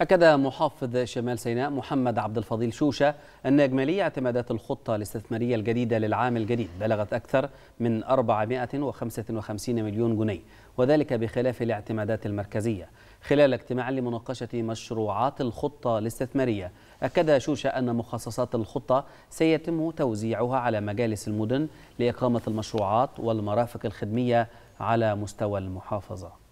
أكد محافظ شمال سيناء محمد عبد الفضيل شوشة أن إجمالي اعتمادات الخطة الاستثمارية الجديدة للعام الجديد بلغت أكثر من 455 مليون جنيه وذلك بخلاف الاعتمادات المركزية خلال اجتماع لمناقشة مشروعات الخطة الاستثمارية أكد شوشة أن مخصصات الخطة سيتم توزيعها على مجالس المدن لإقامة المشروعات والمرافق الخدمية على مستوى المحافظة